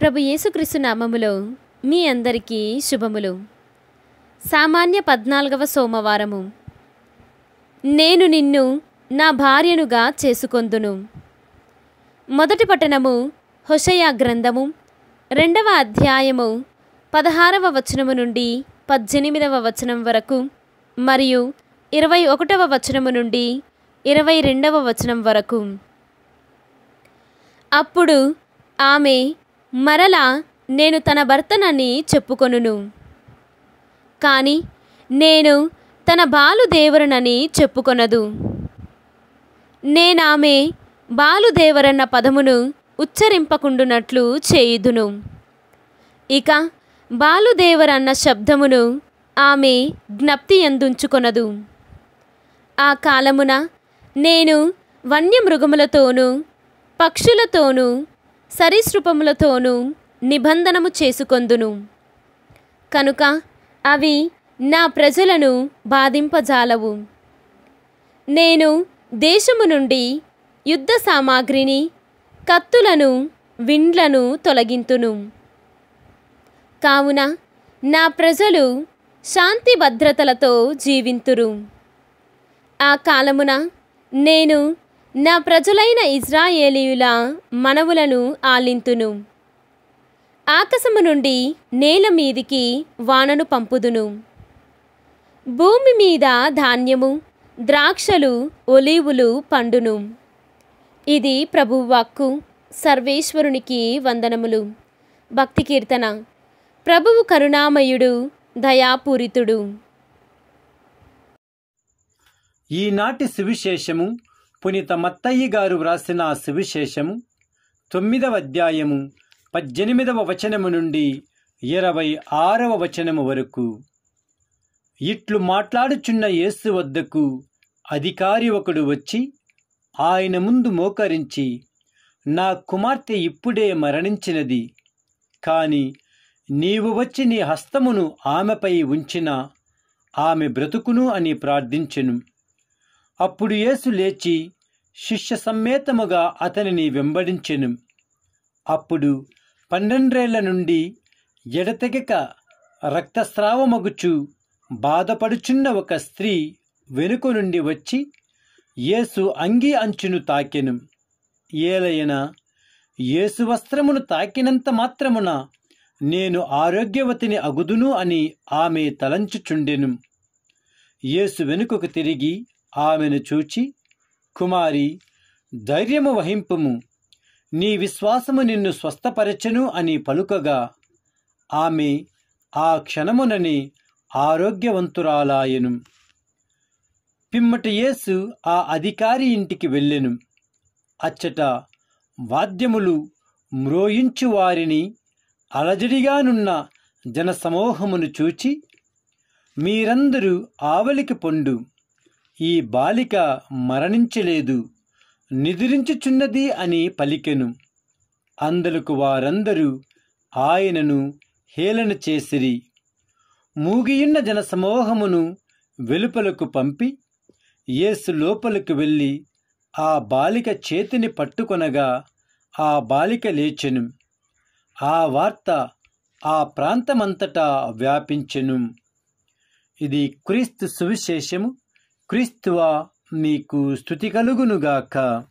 ప్రభు యేసుక్రీస్తు నామములో మీ అందరికీ శుభములు సామాన్య పద్నాలుగవ సోమవారము నేను నిన్ను నా భార్యనుగా చేసుకొందును మొదటి పట్టణము హుషయా గ్రంథము రెండవ అధ్యాయము పదహారవ వచనము నుండి పద్దెనిమిదవ వచనం వరకు మరియు ఇరవై ఒకటవ వచనము నుండి ఇరవై రెండవ వచనం వరకు అప్పుడు ఆమె మరలా నేను తన భర్తనని చెప్పుకొనును కానీ నేను తన బాలుదేవరనని చెప్పుకొనదు నేనామె బాలుదేవరన్న పదమును ఉచ్చరింపకుండునట్లు చేయుదును ఇక బాలుదేవరన్న శబ్దమును ఆమె జ్ఞప్తి ఎందుంచుకొనదు ఆ కాలమున నేను వన్యమృగములతోనూ పక్షులతోనూ సరీసృపములతోనూ నిబంధనము చేసుకొందును కనుక అవి నా ప్రజలను బాధింపజాలవు నేను దేశము నుండి యుద్ధ సామాగ్రిని కత్తులను విండ్లను తొలగింతును కావున నా ప్రజలు శాంతి భద్రతలతో జీవింతురు ఆ కాలమున నేను నా ప్రజలైన ఇజ్రాయేలీయుల మనవులను ఆలింతును ఆకాశము నుండి నేల మీదికి వానను పంపుదును భూమి మీద ధాన్యము ద్రాక్షలు ఒలీవులు పండును ఇది ప్రభువాక్కు సర్వేశ్వరునికి వందనములు భక్తి కీర్తన ప్రభువు కరుణామయుడు దయాపూరితుడు ఈనాటి సువిశేషము పునీత మత్తయ్య గారు వ్రాసిన సువిశేషము తొమ్మిదవ అధ్యాయము పద్దెనిమిదవ వచనము నుండి ఇరవై ఆరవ వచనము వరకు ఇట్లు మాట్లాడుచున్న యేసు వద్దకు అధికారి ఒకడు వచ్చి ఆయన ముందు మోకరించి నా కుమార్తె ఇప్పుడే మరణించినది కాని నీవు వచ్చి నీ హస్తమును ఆమెపై ఉంచిన ఆమె బ్రతుకును అని ప్రార్థించెను అప్పుడు యేసు లేచి శిష్య సమ్మేతముగా అతనిని వెంబడించెను అప్పుడు పన్నెండ్రేళ్ల నుండి ఎడతెగక రక్తస్రావమగుచు బాధపడుచున్న ఒక స్త్రీ వెనుక నుండి వచ్చి యేసు అంగీ అంచును తాకెను ఏలైన యేసు వస్త్రమును తాకినంత మాత్రమున నేను ఆరోగ్యవతిని అగుదును అని ఆమె తలంచుచుండెను యేసు వెనుకకు తిరిగి ఆమెను చూచి కుమారి ధైర్యము వహింపుము నీ విశ్వాసము నిన్ను స్వస్థపరచను అని పలుకగా ఆమె ఆ క్షణమునని ఆరోగ్యవంతురాలాయను పిమ్మట యేసు ఆ అధికారి ఇంటికి వెళ్ళెను అచ్చట వాద్యములు మ్రోయించు వారిని అలజడిగానున్న జనసమూహమును చూచి మీరందరూ ఆవలికి పొండు ఈ బాలిక మరణించలేదు నిద్రించుచున్నది అని పలికెను అందలకు వారందరూ ఆయనను హేళన చేసిరి మూగియున్న జనసమూహమును వెలుపలకు పంపి యేసు లోపలికి వెళ్ళి ఆ బాలిక చేతిని పట్టుకొనగా ఆ బాలిక లేచెను ఆ వార్త ఆ ప్రాంతమంతటా వ్యాపించెను ఇది క్రీస్తు సువిశేషము クリストはミクストティカルグヌガカ